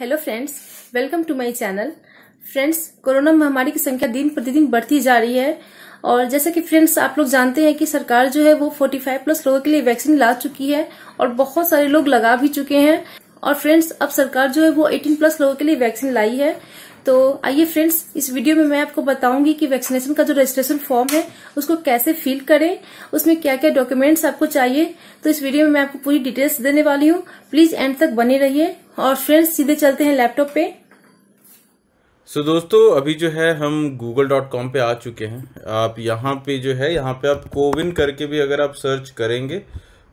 Hello friends welcome to my channel friends corona महामारी की संख्या दिन प्रतिदिन बढ़ती जा रही है और जैसे कि फ्रेंड्स आप लोग जानते हैं कि सरकार जो है वो 45 प्लस लोगों के लिए वैक्सीन ला चुकी है और बहुत सारे लोग लगा भी चुके हैं और फ्रेंड्स अब सरकार जो है वो 18 प्लस लोगों के लिए वैक्सीन लाई है तो आइए फ्रेंड्स इस वीडियो में मैं आपको बताऊंगी कि वैक्सीनेशन का जो रजिस्ट्रेशन फॉर्म है उसको कैसे फिल करें उसमें क्या क्या डॉक्यूमेंट्स आपको चाहिए तो इस वीडियो में मैं आपको पूरी डिटेल्स देने वाली हूँ प्लीज एंड तक बने रहिए और फ्रेंड्स सीधे चलते हैं लैपटॉप पे सो so, दोस्तों अभी जो है हम गूगल डॉट कॉम पर आ चुके हैं आप यहाँ पे जो है यहाँ पे आप कोविन करके भी अगर आप सर्च करेंगे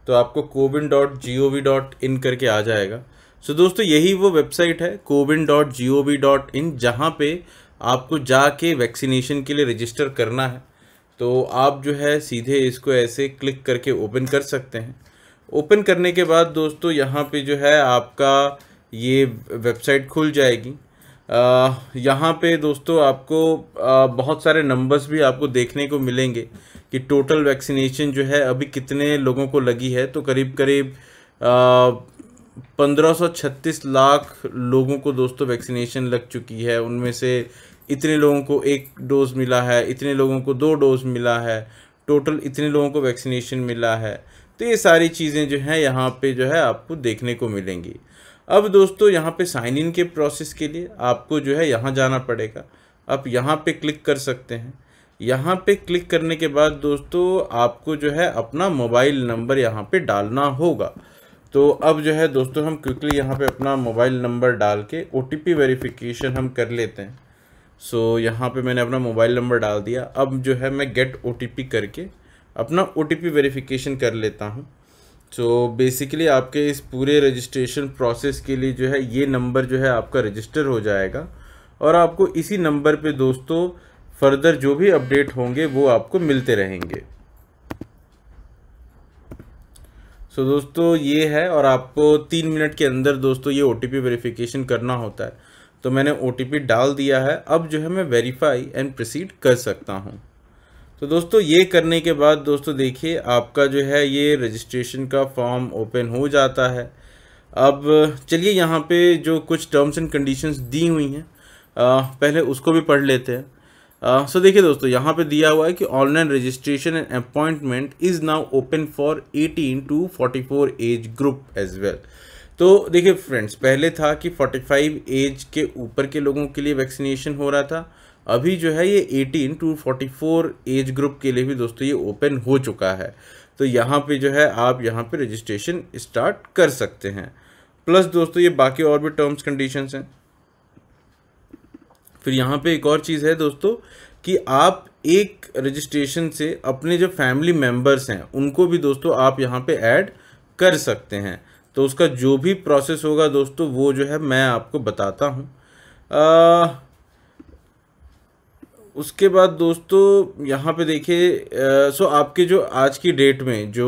तो आपको CoWIN dot G O V dot in करके आ जाएगा सो so, दोस्तों यही वो वेबसाइट है CoWIN dot G O V dot in जहाँ पे आपको जाके वैक्सीनेशन के लिए रजिस्टर करना है तो आप जो है सीधे इसको ऐसे क्लिक करके ओपन कर सकते हैं ओपन करने के बाद दोस्तों यहाँ पे जो है आपका ये वेबसाइट खुल जाएगी यहाँ पे दोस्तों आपको आ, बहुत सारे नंबर्स भी आपको देखने को मिलेंगे कि टोटल वैक्सीनेशन जो है अभी कितने लोगों को लगी है तो करीब करीब पंद्रह सौ छत्तीस लाख लोगों को दोस्तों वैक्सीनेशन लग चुकी है उनमें से इतने लोगों को एक डोज़ मिला है इतने लोगों को दो डोज़ मिला है टोटल इतने लोगों को वैक्सीनेशन मिला है तो ये सारी चीज़ें जो हैं यहाँ पे जो है आपको देखने को मिलेंगी अब दोस्तों यहाँ पे साइन इन के प्रोसेस के लिए आपको जो है यहाँ जाना पड़ेगा आप यहाँ पे क्लिक कर सकते हैं यहाँ पे क्लिक करने के बाद दोस्तों आपको जो है अपना मोबाइल नंबर यहाँ पे डालना होगा तो अब जो है दोस्तों हम क्विकली यहाँ पे अपना मोबाइल नंबर डाल के ओ टी हम कर लेते हैं सो so, यहाँ पे मैंने अपना मोबाइल नंबर डाल दिया अब जो है मैं गेट ओ करके अपना ओ टी कर लेता हूँ सो बेसिकली आपके इस पूरे रजिस्ट्रेशन प्रोसेस के लिए जो है ये नंबर जो है आपका रजिस्टर हो जाएगा और आपको इसी नंबर पे दोस्तों फर्दर जो भी अपडेट होंगे वो आपको मिलते रहेंगे सो so दोस्तों ये है और आपको तीन मिनट के अंदर दोस्तों ये ओ टी करना होता है तो मैंने ओ डाल दिया है अब जो है मैं वेरीफाई एंड प्रोसीड कर सकता हूँ तो दोस्तों ये करने के बाद दोस्तों देखिए आपका जो है ये रजिस्ट्रेशन का फॉर्म ओपन हो जाता है अब चलिए यहाँ पे जो कुछ टर्म्स एंड कंडीशंस दी हुई हैं पहले उसको भी पढ़ लेते हैं सो देखिए दोस्तों यहाँ पे दिया हुआ है कि online registration and appointment is now open for 18 to 44 age group as well तो देखिए फ्रेंड्स पहले था कि 45 एज के ऊपर के लोगों के लिए वैक्सीनेशन हो रहा था अभी जो है ये 18 टू 44 एज ग्रुप के लिए भी दोस्तों ये ओपन हो चुका है तो यहाँ पे जो है आप यहाँ पे रजिस्ट्रेशन स्टार्ट कर सकते हैं प्लस दोस्तों ये बाकी और भी टर्म्स कंडीशंस हैं फिर यहाँ पे एक और चीज़ है दोस्तों कि आप एक रजिस्ट्रेशन से अपने जो फैमिली मेम्बर्स हैं उनको भी दोस्तों आप यहाँ पे ऐड कर सकते हैं तो उसका जो भी प्रोसेस होगा दोस्तों वो जो है मैं आपको बताता हूँ उसके बाद दोस्तों यहाँ पे देखिए सो आपके जो आज की डेट में जो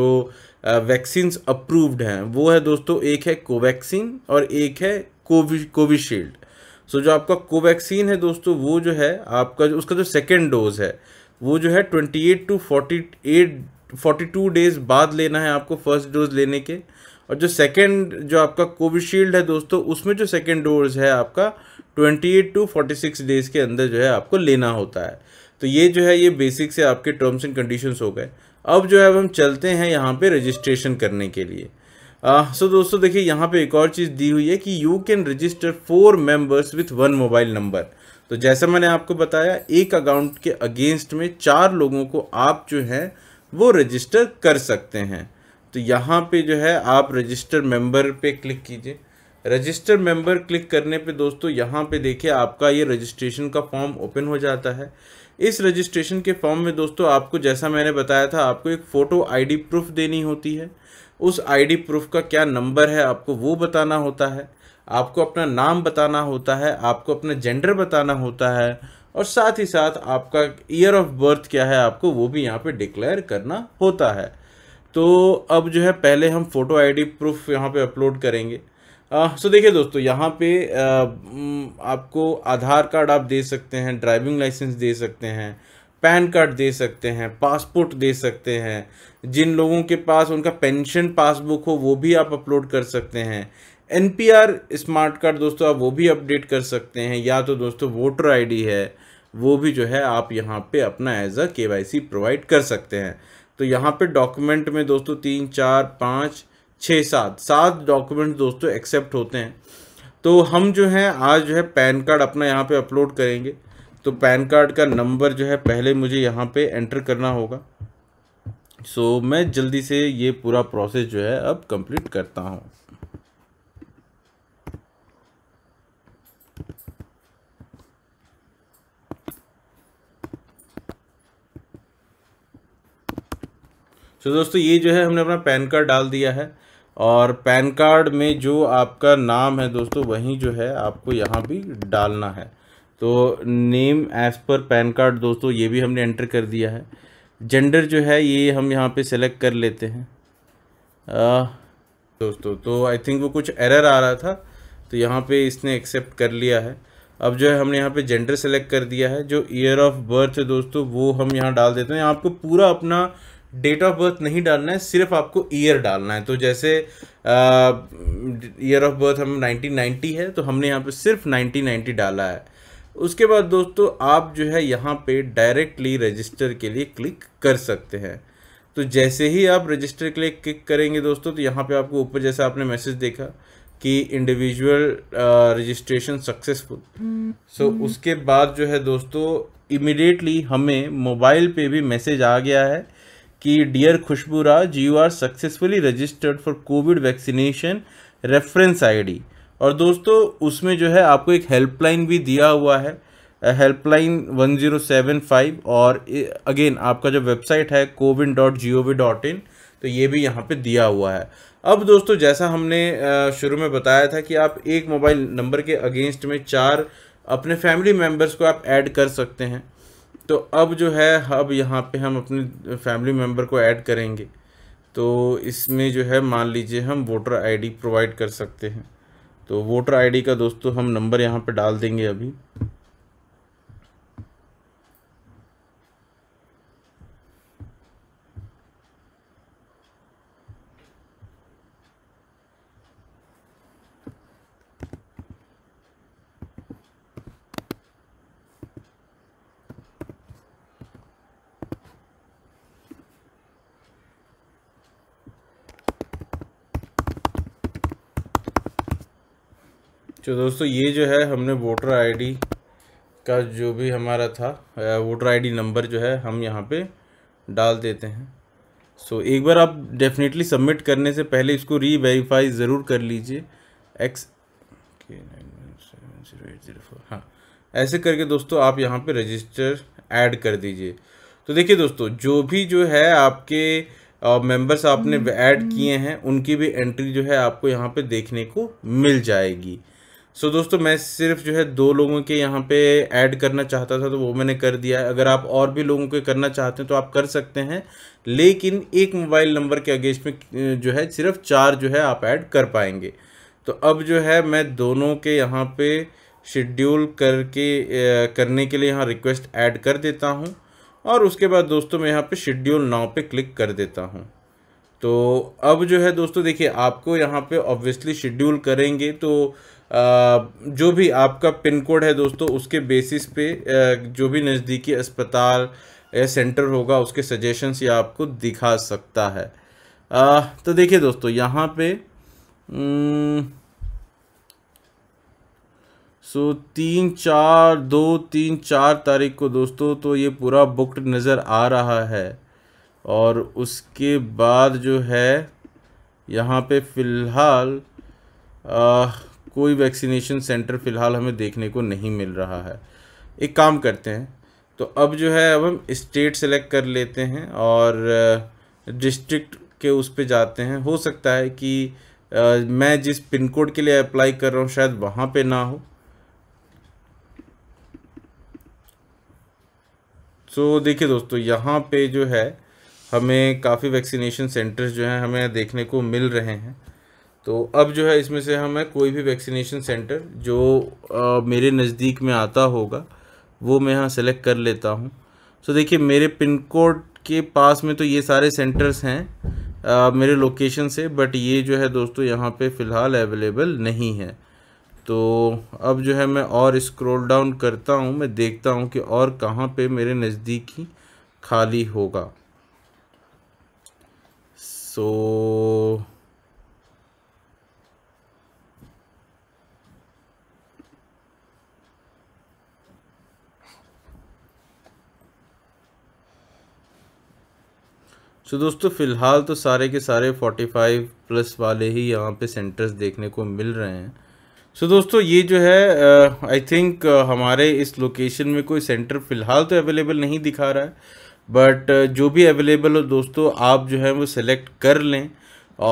वैक्सीन्स अप्रूव्ड हैं वो है दोस्तों एक है कोवैक्सीन और एक है कोवि कोविशील्ड सो जो आपका कोवैक्सीन है दोस्तों वो जो है आपका जो उसका जो सेकेंड डोज है वो जो है twenty eight to forty eight forty two days बाद लेना है आपको फर्स्ट डोज लेने के और जो सेकेंड जो आपका कोविशील्ड है दोस्तों उसमें जो सेकेंड डोज है आपका twenty eight to forty six days के अंदर जो है आपको लेना होता है तो ये जो है ये बेसिक से आपके टर्म्स एंड कंडीशंस हो गए अब जो है अब हम चलते हैं यहाँ पे रजिस्ट्रेशन करने के लिए सो दोस्तों देखिए यहाँ पे एक और चीज़ दी हुई है कि you can register four members with one mobile number तो जैसा मैंने आपको बताया एक अकाउंट के अगेंस्ट में चार लोगों को आप जो हैं वो रजिस्टर कर सकते हैं तो यहाँ पे जो है आप रजिस्टर मेंबर पे क्लिक कीजिए रजिस्टर मेंबर क्लिक करने पे दोस्तों यहाँ पे देखिए आपका ये रजिस्ट्रेशन का फॉर्म ओपन हो जाता है इस रजिस्ट्रेशन के फॉर्म में दोस्तों आपको जैसा मैंने बताया था आपको एक फ़ोटो आईडी प्रूफ देनी होती है उस आईडी प्रूफ का क्या नंबर है आपको वो बताना होता है आपको अपना नाम बताना होता है आपको अपना जेंडर बताना होता है और साथ ही साथ आपका ईयर ऑफ बर्थ क्या है आपको वो भी यहाँ पर डिक्लेयर करना होता है तो अब जो है पहले हम फ़ोटो आईडी प्रूफ यहाँ पे अपलोड करेंगे सो देखिए दोस्तों यहाँ पे आ, आपको आधार कार्ड आप दे सकते हैं ड्राइविंग लाइसेंस दे सकते हैं पैन कार्ड दे सकते हैं पासपोर्ट दे सकते हैं जिन लोगों के पास उनका पेंशन पासबुक हो वो भी आप अपलोड कर सकते हैं एन स्मार्ट कार्ड दोस्तों आप वो भी अपडेट कर सकते हैं या तो दोस्तों वोटर आईडी है वो भी जो है आप यहाँ पे अपना एज अ के प्रोवाइड कर सकते हैं तो यहाँ पे डॉक्यूमेंट में दोस्तों तीन चार पाँच छः सात सात डॉक्यूमेंट दोस्तों एक्सेप्ट होते हैं तो हम जो है आज जो है पैन कार्ड अपना यहाँ पे अपलोड करेंगे तो पैन कार्ड का नंबर जो है पहले मुझे यहाँ पे एंटर करना होगा सो so, मैं जल्दी से ये पूरा प्रोसेस जो है अब कंप्लीट करता हूँ सो so, दोस्तों ये जो है हमने अपना पैन कार्ड डाल दिया है और पैन कार्ड में जो आपका नाम है दोस्तों वहीं जो है आपको यहाँ भी डालना है तो name as per PAN card दोस्तों ये भी हमने एंटर कर दिया है जेंडर जो है ये हम यहाँ पे सेलेक्ट कर लेते हैं आ, दोस्तों तो आई थिंक वो कुछ एरर आ रहा था तो यहाँ पे इसने एक्सेप्ट कर लिया है अब जो है हमने यहाँ पे जेंडर सेलेक्ट कर दिया है जो ईयर ऑफ बर्थ है दोस्तों वो हम यहाँ डाल देते हैं आपको पूरा अपना डेट ऑफ बर्थ नहीं डालना है सिर्फ आपको ईयर डालना है तो जैसे ईयर ऑफ बर्थ हम 1990 है तो हमने यहाँ पे सिर्फ 1990 डाला है उसके बाद दोस्तों आप जो है यहाँ पे डायरेक्टली रजिस्टर के लिए क्लिक कर सकते हैं तो जैसे ही आप रजिस्टर के लिए क्लिक करेंगे दोस्तों तो यहाँ पे आपको ऊपर जैसा आपने मैसेज देखा कि इंडिविजुअल रजिस्ट्रेशन सक्सेसफुल सो उसके बाद जो है दोस्तों इमिडिएटली हमें मोबाइल पे भी मैसेज आ गया है कि dear Khushboo Raj you are successfully registered for COVID vaccination reference ID और दोस्तों उसमें जो है आपको एक हेल्पलाइन भी दिया हुआ है helpline one zero seven five और अगेन आपका जो वेबसाइट है CoWIN dot G O V dot in तो ये भी यहाँ पे दिया हुआ है अब दोस्तों जैसा हमने शुरू में बताया था कि आप एक मोबाइल नंबर के अगेंस्ट में चार अपने फैमिली मेम्बर्स को आप ऐड कर सकते हैं तो अब जो है अब यहाँ पे हम अपने फैमिली मेम्बर को ऐड करेंगे तो इसमें जो है मान लीजिए हम वोटर आईडी प्रोवाइड कर सकते हैं तो वोटर आईडी का दोस्तों हम नंबर यहाँ पे डाल देंगे अभी तो दोस्तों ये जो है हमने वोटर आईडी का जो भी हमारा था वोटर आईडी नंबर जो है हम यहाँ पे डाल देते हैं सो so, एक बार आप डेफिनेटली सबमिट करने से पहले इसको री वेरीफाई ज़रूर कर लीजिए एक्स हाँ ऐसे करके दोस्तों आप यहाँ पे रजिस्टर ऐड कर दीजिए तो देखिए दोस्तों जो भी जो है आपके मेंबर्स आपने ऐड हम्म, हम्म। किए हैं उनकी भी एंट्री जो है आपको यहाँ पे देखने को मिल जाएगी सो so, दोस्तों मैं सिर्फ जो है दो लोगों के यहाँ पे ऐड करना चाहता था तो वो मैंने कर दिया है अगर आप और भी लोगों के करना चाहते हैं तो आप कर सकते हैं लेकिन एक मोबाइल नंबर के अगेंस्ट में जो है सिर्फ चार जो है आप ऐड कर पाएंगे तो अब जो है मैं दोनों के यहाँ पे शेड्यूल करके करने के लिए यहाँ रिक्वेस्ट ऐड कर देता हूँ और उसके बाद दोस्तों मैं यहाँ पर शेड्यूल नाव पर क्लिक कर देता हूँ तो अब जो है दोस्तों देखिए आपको यहाँ पे ऑब्वियसली शेड्यूल करेंगे तो जो भी आपका पिन कोड है दोस्तों उसके बेसिस पे जो भी नज़दीकी अस्पताल या सेंटर होगा उसके सजेशंस ये आपको दिखा सकता है तो देखिए दोस्तों यहाँ पे सो तीन चार दो तीन चार तारीख को दोस्तों तो ये पूरा बुकड नज़र आ रहा है और उसके बाद जो है यहाँ पे फ़िलहाल कोई वैक्सीनेशन सेंटर फ़िलहाल हमें देखने को नहीं मिल रहा है एक काम करते हैं तो अब जो है अब हम स्टेट सेलेक्ट कर लेते हैं और डिस्ट्रिक्ट के उस पर जाते हैं हो सकता है कि आ, मैं जिस पिन कोड के लिए अप्लाई कर रहा हूँ शायद वहाँ पे ना हो सो so, देखिए दोस्तों यहाँ पे जो है हमें काफ़ी वैक्सीनेशन सेंटर्स जो हैं हमें देखने को मिल रहे हैं तो अब जो है इसमें से हमें कोई भी वैक्सीनेशन सेंटर जो आ, मेरे नज़दीक में आता होगा वो मैं यहाँ सेलेक्ट कर लेता हूँ सो देखिए मेरे पिन कोड के पास में तो ये सारे सेंटर्स हैं आ, मेरे लोकेशन से बट ये जो है दोस्तों यहाँ पे फ़िलहाल अवेलेबल नहीं है तो अब जो है मैं और स्क्रॉल डाउन करता हूँ मैं देखता हूँ कि और कहाँ पे मेरे नज़दीक ही खाली होगा सो so, सो दोस्तों फ़िलहाल तो सारे के सारे 45 प्लस वाले ही यहाँ पे सेंटर्स देखने को मिल रहे हैं सो so, दोस्तों ये जो है आई uh, थिंक uh, हमारे इस लोकेशन में कोई सेंटर फ़िलहाल तो अवेलेबल नहीं दिखा रहा है बट uh, जो भी अवेलेबल हो दोस्तों आप जो है वो सिलेक्ट कर लें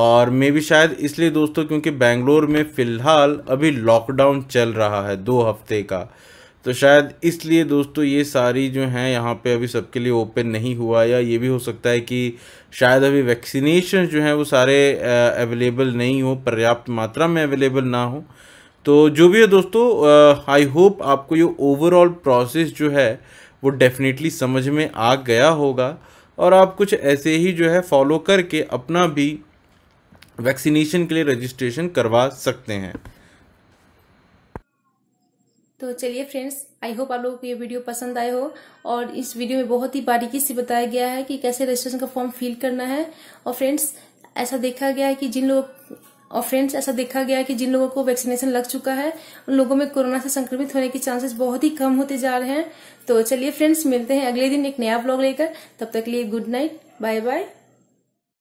और मे भी शायद इसलिए दोस्तों क्योंकि बेंगलोर में फ़िलहाल अभी लॉकडाउन चल रहा है दो हफ्ते का तो शायद इसलिए दोस्तों ये सारी जो हैं यहाँ पे अभी सबके लिए ओपन नहीं हुआ या ये भी हो सकता है कि शायद अभी वैक्सीनेशन जो हैं वो सारे अवेलेबल नहीं हो पर्याप्त मात्रा में अवेलेबल ना हो तो जो भी है दोस्तों आई होप आपको ये ओवरऑल प्रोसेस जो है वो डेफिनेटली समझ में आ गया होगा और आप कुछ ऐसे ही जो है फॉलो करके अपना भी वैक्सीनेशन के लिए रजिस्ट्रेशन करवा सकते हैं तो चलिए फ्रेंड्स आई होप आप लोगों को ये वीडियो पसंद आए हो और इस वीडियो में बहुत ही बारीकी से बताया गया है कि कैसे रजिस्ट्रेशन का फॉर्म फिल करना है और फ्रेंड्स ऐसा देखा गया है कि जिन लोग और फ्रेंड्स ऐसा देखा गया है कि जिन लोगों को वैक्सीनेशन लग चुका है उन लोगों में कोरोना से संक्रमित होने के चांसेस बहुत ही कम होते जा रहे हैं तो चलिए फ्रेंड्स मिलते हैं अगले दिन एक नया ब्लॉग लेकर तब तक लिए गुड नाइट बाय बाय